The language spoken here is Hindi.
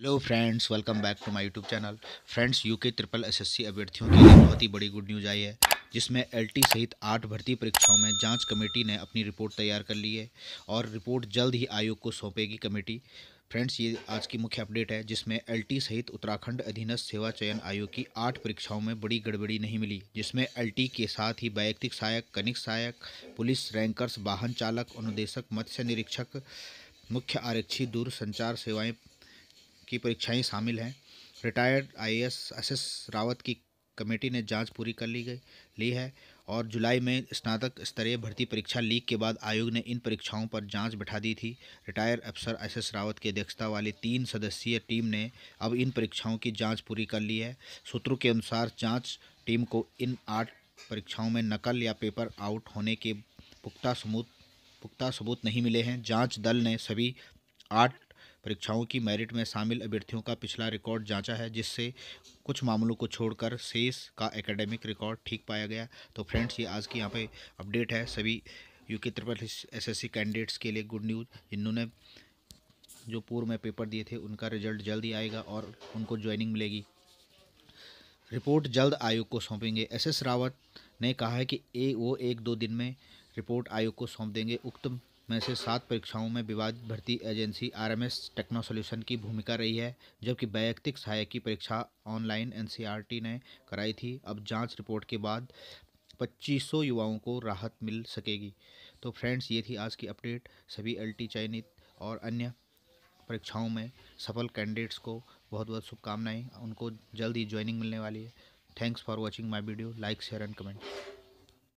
hello friends welcome back to my YouTube channel friends UK triple SSC अभ्यर्थियों के लिए बहुत ही बड़ी गुड न्यूज़ आई है जिसमें एलटी सहित आठ भर्ती परीक्षाओं में जांच कमेटी ने अपनी रिपोर्ट तैयार कर ली है और रिपोर्ट जल्द ही आयोग को सौंपेगी कमेटी फ्रेंड्स ये आज की मुख्य अपडेट है जिसमें एलटी सहित उत्तराखंड अधीनस्थ सेवा चयन आयोग की आठ परीक्षाओं में बड़ी गड़बड़ी नहीं मिली जिसमें एलटी के साथ ही वैयक्तिक सहायक कनिक सहायक पुलिस रैंकर्स वाहन चालक अनुदेशक मत्स्य निरीक्षक मुख्य आरक्षी संचार सेवाएं की परीक्षाएं शामिल हैं रिटायर्ड आई एस रावत की कमेटी ने जांच पूरी कर ली गई ली है और जुलाई में स्नातक स्तरीय भर्ती परीक्षा लीक के बाद आयोग ने इन परीक्षाओं पर जांच बैठा दी थी रिटायर अफसर एस एस रावत की अध्यक्षता वाली तीन सदस्यीय टीम ने अब इन परीक्षाओं की जांच पूरी कर ली है सूत्रों के अनुसार जांच टीम को इन आठ परीक्षाओं में नकल या पेपर आउट होने के पुख्ता सबूत पुख्ता सबूत नहीं मिले हैं जाँच दल ने सभी आठ परीक्षाओं की मेरिट में शामिल अभ्यर्थियों का पिछला रिकॉर्ड जांचा है जिससे कुछ मामलों को छोड़कर शेष का एकेडमिक रिकॉर्ड ठीक पाया गया तो फ्रेंड्स ये आज की यहाँ पे अपडेट है सभी यू के ट्रिपल एस कैंडिडेट्स के लिए गुड न्यूज़ जिन्होंने जो पूर्व में पेपर दिए थे उनका रिजल्ट जल्द ही आएगा और उनको ज्वाइनिंग मिलेगी रिपोर्ट जल्द आयोग को सौंपेंगे एस एस रावत ने कहा है कि ए वो एक दो दिन में रिपोर्ट आयोग को सौंप देंगे उक्त में से सात परीक्षाओं में विवादित भर्ती एजेंसी आरएमएस टेक्नो सॉल्यूशन की भूमिका रही है जबकि वैयक्तिक सहायक की परीक्षा ऑनलाइन एनसीईआरटी ने कराई थी अब जांच रिपोर्ट के बाद सौ युवाओं को राहत मिल सकेगी तो फ्रेंड्स ये थी आज की अपडेट सभी एलटी चयनित और अन्य परीक्षाओं में सफल कैंडिडेट्स को बहुत बहुत शुभकामनाएं उनको जल्द ही ज्वाइनिंग मिलने वाली है thanks for watching my video like share and comment